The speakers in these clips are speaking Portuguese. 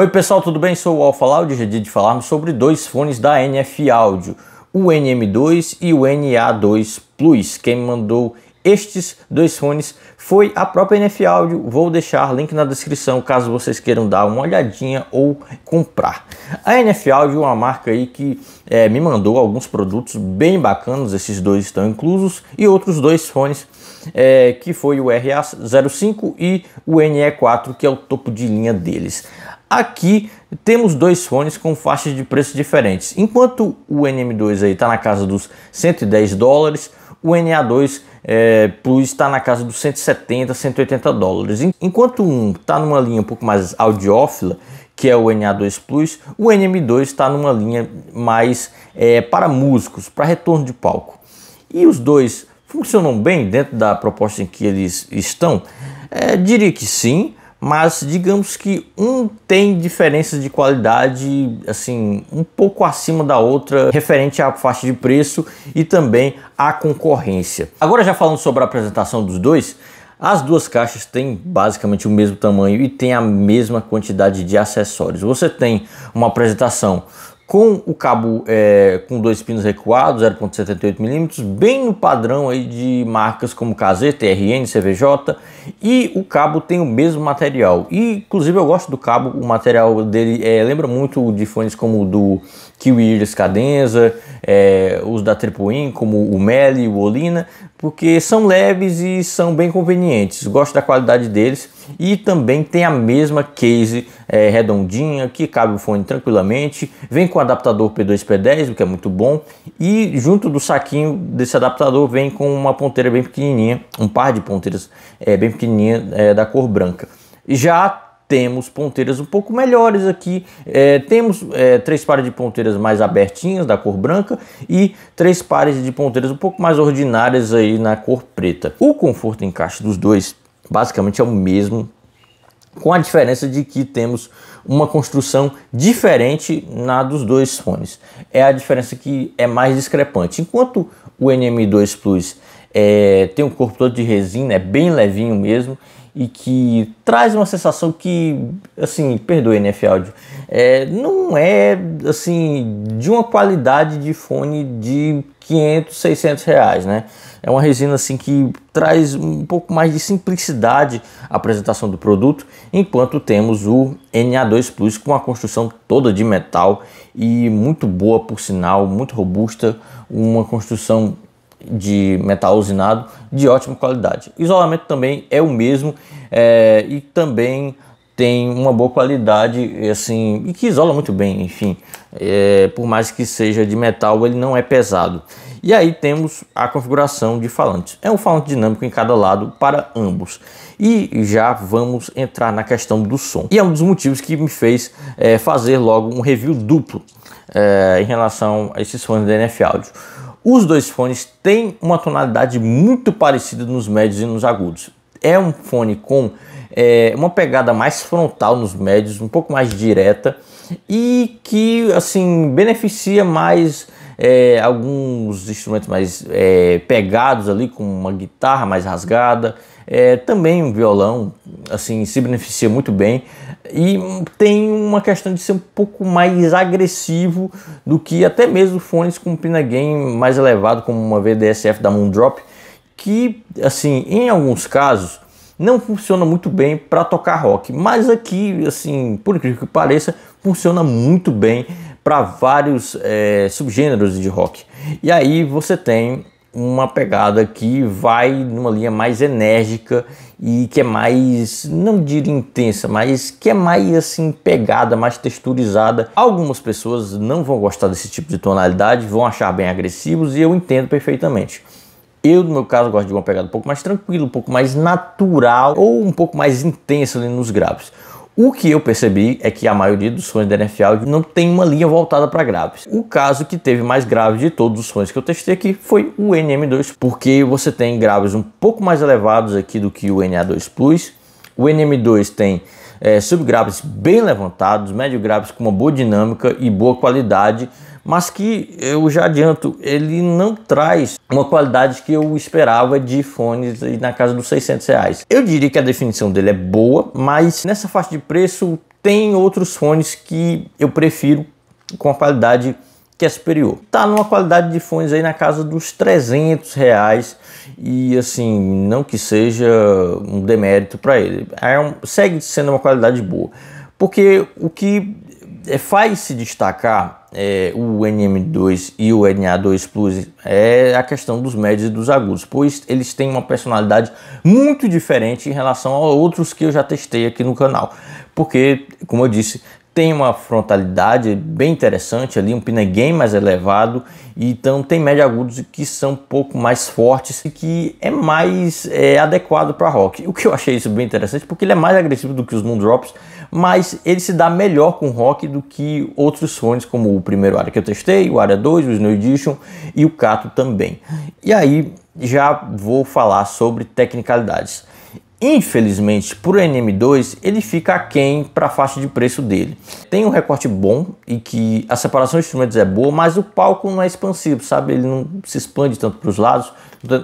Oi pessoal, tudo bem? Sou o Alfa Loud e hoje é dia de falarmos sobre dois fones da NF Audio, o NM2 e o NA2 Plus. Quem mandou estes dois fones foi a própria NF Audio. Vou deixar link na descrição caso vocês queiram dar uma olhadinha ou comprar. A NF Audio é uma marca aí que é, me mandou alguns produtos bem bacanas, esses dois estão inclusos, e outros dois fones, é, que foi o RA05 e o NE4, que é o topo de linha deles. Aqui temos dois fones com faixas de preço diferentes. Enquanto o NM2 aí está na casa dos 110 dólares, o NA2 é, eh, Plus está na casa dos 170, 180 dólares. Enquanto um está numa linha um pouco mais audiófila, que é o NA2 Plus, o NM2 está numa linha mais é, para músicos, para retorno de palco. E os dois funcionam bem dentro da proposta em que eles estão? É, diria que sim, mas digamos que um tem diferenças de qualidade assim um pouco acima da outra referente à faixa de preço e também à concorrência. Agora já falando sobre a apresentação dos dois, as duas caixas têm basicamente o mesmo tamanho e tem a mesma quantidade de acessórios. Você tem uma apresentação com o cabo é, com dois pinos recuados, 0.78 milímetros, bem no padrão aí de marcas como KZ, TRN, CVJ, e o cabo tem o mesmo material. E, inclusive eu gosto do cabo, o material dele é, lembra muito de fones como o do Kiwi Iris Cadenza, é, os da Triple In, como o Meli, o Olina, porque são leves e são bem convenientes. Gosto da qualidade deles e também tem a mesma case é, redondinha que cabe o fone tranquilamente. Vem com adaptador P2 P10, o que é muito bom, e junto do saquinho desse adaptador vem com uma ponteira bem pequenininha, um par de ponteiras é, bem pequenininha é, da cor branca. Já temos ponteiras um pouco melhores aqui, é, temos é, três pares de ponteiras mais abertinhas da cor branca e três pares de ponteiras um pouco mais ordinárias aí na cor preta. O conforto encaixe dos dois basicamente é o mesmo, com a diferença de que temos uma construção diferente na dos dois fones. É a diferença que é mais discrepante. Enquanto o NM2 Plus é, tem um corpo todo de resina, é bem levinho mesmo, e que traz uma sensação que, assim, perdoe, né, áudio, é, não é, assim, de uma qualidade de fone de 500, 600 reais, né? É uma resina, assim, que traz um pouco mais de simplicidade a apresentação do produto, enquanto temos o NA2 Plus com a construção toda de metal e muito boa, por sinal, muito robusta, uma construção de metal usinado de ótima qualidade. O isolamento também é o mesmo é, e também tem uma boa qualidade assim e que isola muito bem, enfim. É, por mais que seja de metal, ele não é pesado. E aí temos a configuração de falantes. É um falante dinâmico em cada lado para ambos. E já vamos entrar na questão do som. E é um dos motivos que me fez é, fazer logo um review duplo é, em relação a esses fones da NF Audio. Os dois fones têm uma tonalidade muito parecida nos médios e nos agudos. É um fone com é, uma pegada mais frontal nos médios, um pouco mais direta e que assim beneficia mais é, alguns instrumentos mais é, pegados ali, com uma guitarra mais rasgada, é, também um violão, assim, se beneficia muito bem e tem uma questão de ser um pouco mais agressivo do que até mesmo fones com pina gain mais elevado, como uma VDSF da Moondrop, que, assim, em alguns casos não funciona muito bem para tocar rock, mas aqui, assim, por incrível que pareça, funciona muito bem para vários é, subgêneros de rock. E aí você tem uma pegada que vai numa linha mais enérgica e que é mais, não diria intensa, mas que é mais assim pegada, mais texturizada. Algumas pessoas não vão gostar desse tipo de tonalidade, vão achar bem agressivos e eu entendo perfeitamente. Eu, no meu caso, gosto de uma pegada um pouco mais tranquila, um pouco mais natural ou um pouco mais intensa ali nos graves. O que eu percebi é que a maioria dos sons da NFL não tem uma linha voltada para graves. O caso que teve mais grave de todos os sons que eu testei aqui foi o NM2, porque você tem graves um pouco mais elevados aqui do que o NA2 Plus. O NM2 tem é, subgraves bem levantados, médio graves com uma boa dinâmica e boa qualidade mas que eu já adianto, ele não traz uma qualidade que eu esperava de fones na casa dos 600 reais. Eu diria que a definição dele é boa, mas nessa faixa de preço tem outros fones que eu prefiro com a qualidade que é superior. Tá numa qualidade de fones aí na casa dos 300 reais e assim, não que seja um demérito para ele, é um, segue sendo uma qualidade boa. Porque o que é faz-se destacar é, o NM2 e o NA2 Plus é a questão dos médios e dos agudos, pois eles têm uma personalidade muito diferente em relação a outros que eu já testei aqui no canal. Porque, como eu disse, tem uma frontalidade bem interessante ali, um pinegame mais elevado, então tem médios agudos que são um pouco mais fortes e que é mais é, adequado para rock. O que eu achei isso bem interessante, porque ele é mais agressivo do que os Moondrops, drops mas ele se dá melhor com rock do que outros fones, como o primeiro área que eu testei, o área 2, o Snow Edition e o Cato também. E aí já vou falar sobre tecnicalidades. Infelizmente, por NM2, ele fica aquém para a faixa de preço dele. Tem um recorte bom e que a separação de instrumentos é boa, mas o palco não é expansivo, sabe? Ele não se expande tanto para os lados,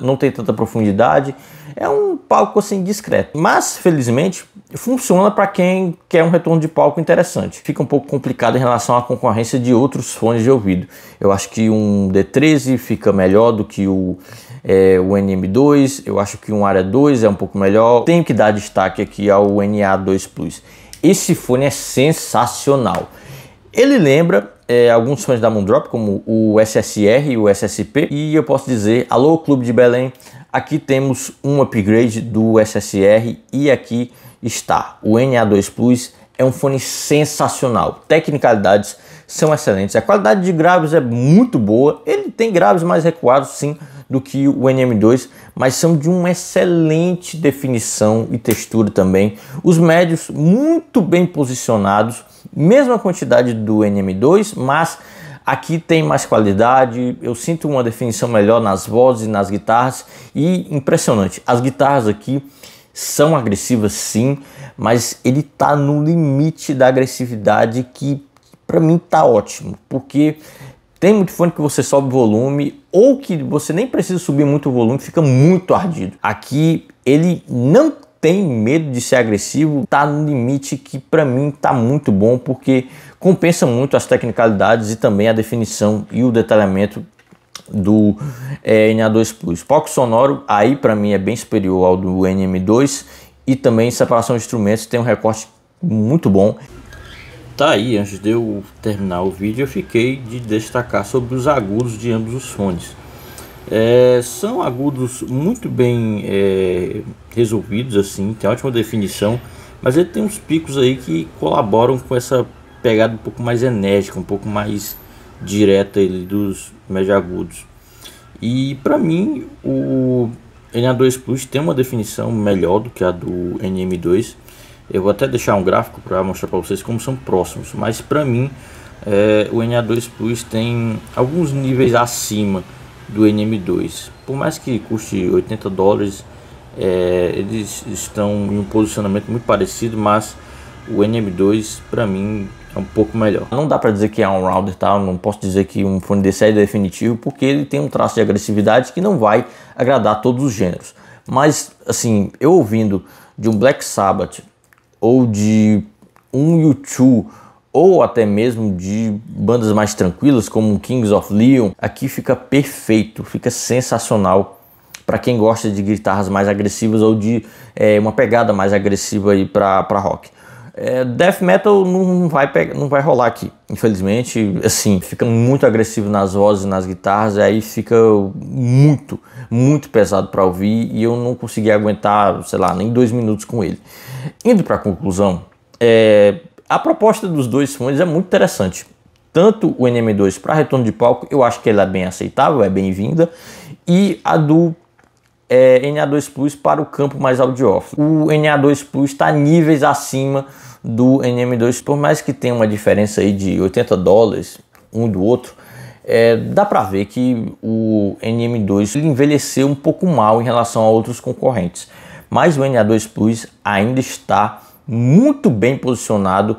não tem tanta profundidade. É um palco assim discreto, mas felizmente funciona para quem quer um retorno de palco interessante. Fica um pouco complicado em relação à concorrência de outros fones de ouvido. Eu acho que um D13 fica melhor do que o é, o NM2, eu acho que um área 2 é um pouco melhor. Tenho que dar destaque aqui ao NA2 Plus. Esse fone é sensacional. Ele lembra é, alguns fãs da Moondrop, como o SSR e o SSP, e eu posso dizer, alô Clube de Belém, aqui temos um upgrade do SSR e aqui está. O NA2 Plus é um fone sensacional, tecnicalidades são excelentes, a qualidade de graves é muito boa, ele tem graves mais recuados sim, do que o NM2, mas são de uma excelente definição e textura também. Os médios muito bem posicionados, mesma quantidade do NM2, mas aqui tem mais qualidade, eu sinto uma definição melhor nas vozes, e nas guitarras e impressionante, as guitarras aqui são agressivas sim, mas ele tá no limite da agressividade que para mim tá ótimo, porque tem fone que você sobe o volume ou que você nem precisa subir muito o volume, fica muito ardido. Aqui ele não tem medo de ser agressivo, tá no limite que para mim tá muito bom porque compensa muito as tecnicalidades e também a definição e o detalhamento do é, NA2 Plus. Palco sonoro aí para mim é bem superior ao do NM2 e também separação de instrumentos tem um recorte muito bom. Tá aí, antes de eu terminar o vídeo, eu fiquei de destacar sobre os agudos de ambos os fones. É, são agudos muito bem é, resolvidos, assim, tem ótima definição, mas ele tem uns picos aí que colaboram com essa pegada um pouco mais enérgica, um pouco mais direta ele, dos agudos. E para mim, o NA2 Plus tem uma definição melhor do que a do NM2, eu vou até deixar um gráfico para mostrar para vocês como são próximos, mas para mim é, o NA2 Plus tem alguns níveis acima do NM2. Por mais que custe 80 dólares, é, eles estão em um posicionamento muito parecido, mas o NM2 para mim é um pouco melhor. Não dá para dizer que é um rounder, tá? Não posso dizer que um fone de série é definitivo, porque ele tem um traço de agressividade que não vai agradar todos os gêneros. Mas assim, eu ouvindo de um Black Sabbath ou de um YouTube ou até mesmo de bandas mais tranquilas como Kings of Leon, aqui fica perfeito, fica sensacional para quem gosta de guitarras mais agressivas ou de é, uma pegada mais agressiva aí para rock. É, death metal não vai, pegar, não vai rolar aqui. Infelizmente, assim, fica muito agressivo nas vozes, nas guitarras, e aí fica muito, muito pesado para ouvir e eu não consegui aguentar, sei lá, nem dois minutos com ele. Indo para a conclusão, é, a proposta dos dois fones é muito interessante. Tanto o NM2 para retorno de palco, eu acho que ela é bem aceitável, é bem-vinda, e a do é, NA2 Plus para o campo mais audiófilo. O NA2 Plus está níveis acima do NM2, por mais que tenha uma diferença aí de 80 dólares um do outro, é, dá para ver que o NM2 envelheceu um pouco mal em relação a outros concorrentes. Mas o NA2 Plus ainda está muito bem posicionado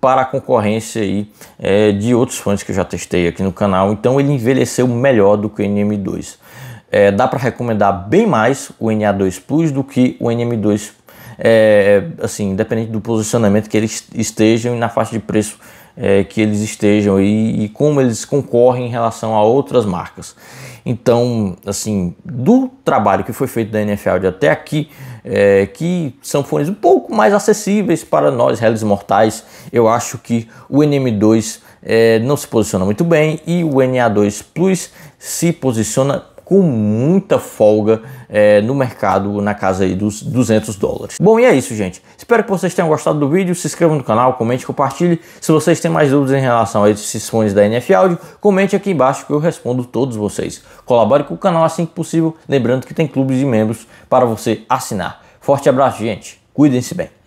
para a concorrência aí, é, de outros fones que eu já testei aqui no canal. Então ele envelheceu melhor do que o NM2 é, dá para recomendar bem mais o NA2 Plus do que o NM2, é, assim, independente do posicionamento que eles estejam e na faixa de preço é, que eles estejam e, e, como eles concorrem em relação a outras marcas. Então, assim, do trabalho que foi feito da NF Audio até aqui, é, que são fones um pouco mais acessíveis para nós, réis mortais, eu acho que o NM2 é, não se posiciona muito bem e o NA2 Plus se posiciona com muita folga é, no mercado na casa aí dos 200 dólares. Bom, e é isso, gente. Espero que vocês tenham gostado do vídeo. Se inscreva no canal, comente, compartilhe. Se vocês têm mais dúvidas em relação a esses fones da NF Audio, comente aqui embaixo que eu respondo todos vocês. Colabore com o canal assim que possível, lembrando que tem clubes de membros para você assinar. Forte abraço, gente. Cuidem-se bem.